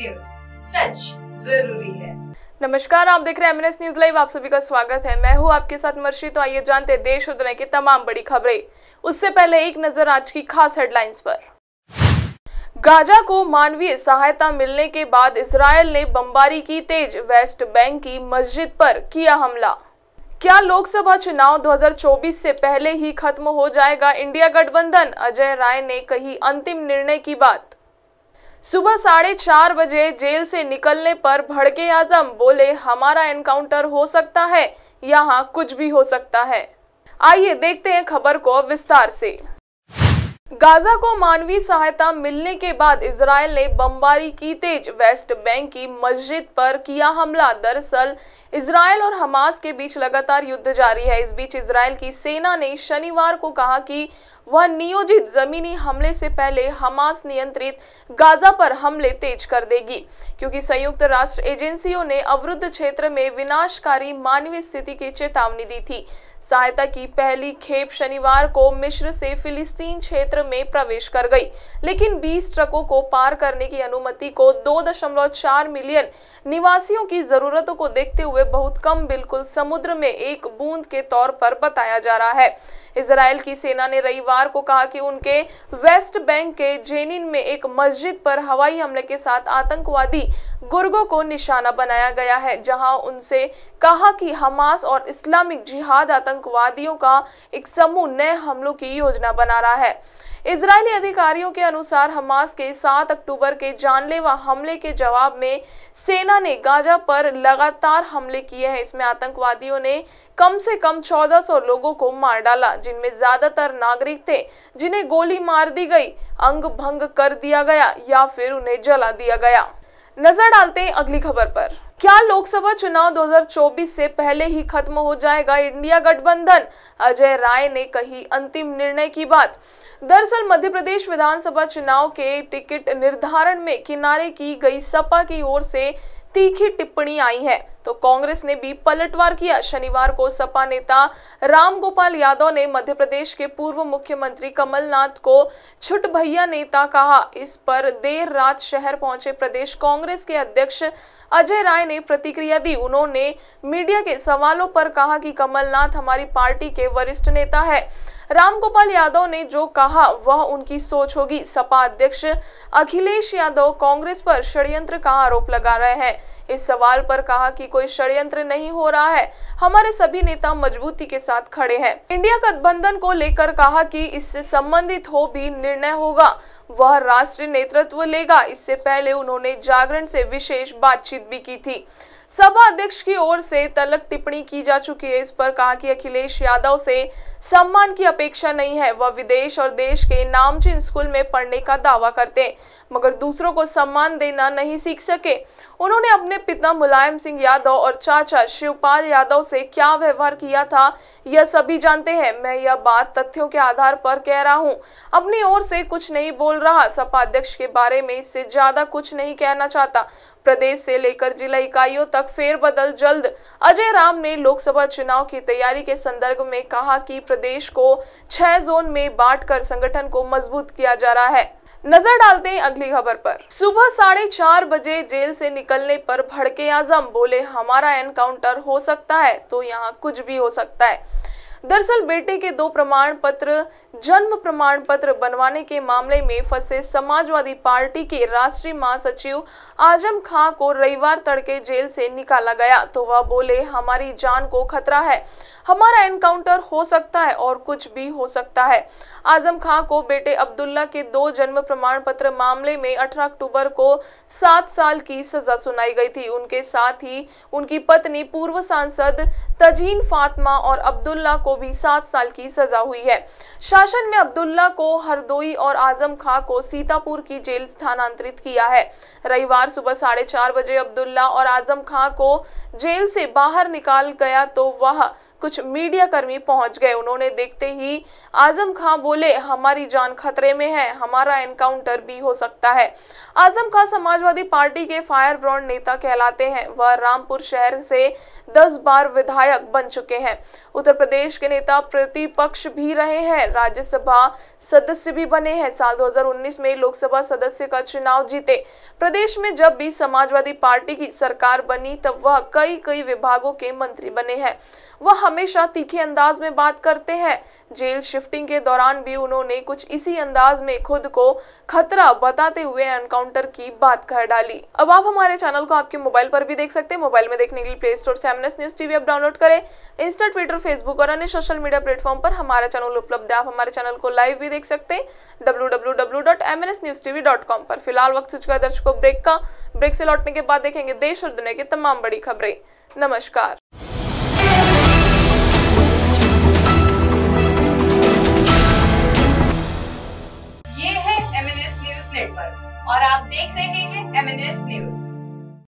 news सच जरूरी है नमस्कार आप देख रहे हैं एमएनएस न्यूज लाइव आप सभी का स्वागत है मैं हूं आपके साथ मर्शी तो आइए जानते देश और दुनिया की तमाम बड़ी खबरें उससे पहले एक नजर आज की खास हेडलाइंस पर गाजा को मानवीय सहायता मिलने के बाद इसराइल ने बमबारी की तेज वेस्ट बैंक की मस्जिद पर किया हमला क्या लोकसभा चुनाव 2024 से पहले ही खत्म हो जाएगा इंडिया गठबंधन अजय राय ने कही अंतिम निर्णय की बात सुबह साढ़े चार बजे जेल से निकलने पर भड़के आजम बोले हमारा एनकाउंटर हो सकता है यहाँ कुछ भी हो सकता है आइए देखते हैं खबर को विस्तार से गाजा को मानवीय सहायता मिलने के बाद इसराइल ने बमबारी की तेज वेस्ट बैंक की मस्जिद पर किया हमला दरअसल इसराइल और हमास के बीच लगातार युद्ध जारी है इस बीच इसराइल की सेना ने शनिवार को कहा कि वह नियोजित जमीनी हमले से पहले हमास नियंत्रित गाजा पर हमले तेज कर देगी क्योंकि संयुक्त राष्ट्र एजेंसियों ने अवरुद्ध क्षेत्र में विनाशकारी मानवीय स्थिति की चेतावनी दी थी सहायता की पहली खेप शनिवार को मिश्र से फिलिस्तीन क्षेत्र में प्रवेश कर गई लेकिन 20 ट्रकों को पार करने की अनुमति को 2.4 मिलियन निवासियों की जरूरतों को देखते हुए बहुत कम बिल्कुल समुद्र में एक बूंद के तौर पर बताया जा रहा है इसराइल की सेना ने रविवार को कहा कि उनके वेस्ट बैंक के जेनिन में एक मस्जिद पर हवाई हमले के साथ आतंकवादी गुर्गो को निशाना बनाया गया है जहां उनसे कहा कि हमास और इस्लामिक जिहाद आतंकवादियों का एक समूह नए हमलों की योजना बना रहा है इसराइली अधिकारियों के अनुसार हमास के 7 अक्टूबर के जानलेवा हमले के जवाब में सेना ने गाजा पर लगातार हमले किए हैं इसमें आतंकवादियों ने कम से कम 1400 लोगों को मार डाला जिनमें ज्यादातर नागरिक थे जिन्हें गोली मार दी गई अंग भंग कर दिया गया या फिर उन्हें जला दिया गया नजर डालते हैं अगली खबर पर क्या लोकसभा चुनाव 2024 से पहले ही खत्म हो जाएगा इंडिया गठबंधन अजय राय ने कही अंतिम निर्णय की बात दरअसल मध्य प्रदेश विधानसभा चुनाव के टिकट निर्धारण में किनारे की गई सपा की ओर से तीखी टिप्पणी आई है तो कांग्रेस ने भी पलटवार किया शनिवार को सपा नेता रामगोपाल यादव ने मध्य प्रदेश के पूर्व मुख्यमंत्री कमलनाथ को छुट भैया नेता कहा इस पर देर रात शहर पहुंचे प्रदेश कांग्रेस के अध्यक्ष अजय राय ने प्रतिक्रिया दी उन्होंने मीडिया के सवालों पर कहा कि कमलनाथ हमारी पार्टी के वरिष्ठ नेता है रामगोपाल यादव ने जो कहा वह उनकी सोच होगी सपा अध्यक्ष अखिलेश यादव कांग्रेस पर षड्यंत्र का आरोप लगा रहे हैं इस सवाल पर कहा कि कोई षड्यंत्र नहीं हो रहा है हमारे सभी नेता मजबूती के साथ खड़े हैं इंडिया गठबंधन को लेकर कहा कि इससे संबंधित हो भी निर्णय होगा वह राष्ट्रीय नेतृत्व लेगा इससे पहले उन्होंने जागरण से विशेष बातचीत भी की थी सभा अध्यक्ष की ओर से तलक टिप्पणी की जा चुकी है इस पर कहा कि अखिलेश यादव से सम्मान की अपेक्षा नहीं है वह विदेश और देश के नामचीन स्कूल में पढ़ने का दावा करते मगर दूसरों को सम्मान देना नहीं सीख सके उन्होंने अपने पिता मुलायम सिंह यादव और चाचा शिवपाल यादव से क्या व्यवहार किया था यह सभी जानते हैं मैं यह बात तथ्यों के आधार पर कह रहा हूँ अपनी ओर से कुछ नहीं बोल रहा सपा अध्यक्ष के बारे में इससे ज्यादा कुछ नहीं कहना चाहता प्रदेश से लेकर जिला इकाइयों तक फेरबदल जल्द अजय राम ने लोकसभा चुनाव की तैयारी के संदर्भ में कहा कि प्रदेश को छह जोन में बांटकर संगठन को मजबूत किया जा रहा है नजर डालते हैं अगली खबर पर सुबह साढ़े चार बजे जेल से निकलने पर भड़के आजम बोले हमारा एनकाउंटर हो सकता है तो यहाँ कुछ भी हो सकता है दरअसल बेटे के दो प्रमाण पत्र जन्म प्रमाण पत्र बनवाने के मामले में फंसे समाजवादी पार्टी के राष्ट्रीय महासचिव आजम खां को रविवार तड़के जेल से निकाला गया तो वह बोले हमारी जान को खतरा है हमारा एनकाउंटर हो सकता है और कुछ भी हो सकता है आजम खां को बेटे अब्दुल्ला के दो जन्म प्रमाण पत्र मामले में 18 अक्टूबर को सात साल की सजा सुनाई गई थी उनके साथ ही उनकी पत्नी पूर्व सांसद तजीन फातमा और अब्दुल्ला को भी सात साल की सजा हुई है शासन में अब्दुल्ला को हरदोई और आजम खां को सीतापुर की जेल स्थानांतरित किया है रविवार सुबह साढ़े चार बजे अब्दुल्ला और आजम खां को जेल से बाहर निकाल गया तो वह कुछ मीडिया कर्मी पहुंच गए उन्होंने देखते ही आजम खां बोले हमारी जान खतरे में है हमारा एनकाउंटर भी हो सकता है आजम खां समाजवादी पार्टी के फायर ब्रांड नेता कहलाते हैं वह रामपुर शहर से दस बार विधायक बन चुके हैं उत्तर प्रदेश के नेता प्रतिपक्ष भी रहे हैं राज्यसभा सदस्य भी बने हैं साल 2019 में लोकसभा सदस्य का चुनाव जीते प्रदेश में जब भी समाजवादी पार्टी की सरकार बनी तब वह कई कई विभागों के मंत्री बने हैं वह हमेशा तीखे अंदाज में बात करते हैं जेल शिफ्टिंग के दौरान भी उन्होंने कुछ इसी अंदाज में खुद को खतरा बताते हुए एनकाउंटर की बात कर डाली अब आप हमारे चैनल को आपके मोबाइल पर भी देख सकते हैं मोबाइल में देखने के लिए प्ले स्टोर से MNS news TV app download करें इंस्टा ट्विटर फेसबुक और अन्य सोशल मीडिया प्लेटफॉर्म पर हमारा चैनल उपलब्ध है आप हमारे चैनल को लाइव भी देख सकते हैं डब्ल्यू पर फिलहाल वक्त सूचना दर्शकों ब्रेक का ब्रेक से लौटने के बाद देखेंगे देश और दुनिया की तमाम बड़ी खबरें नमस्कार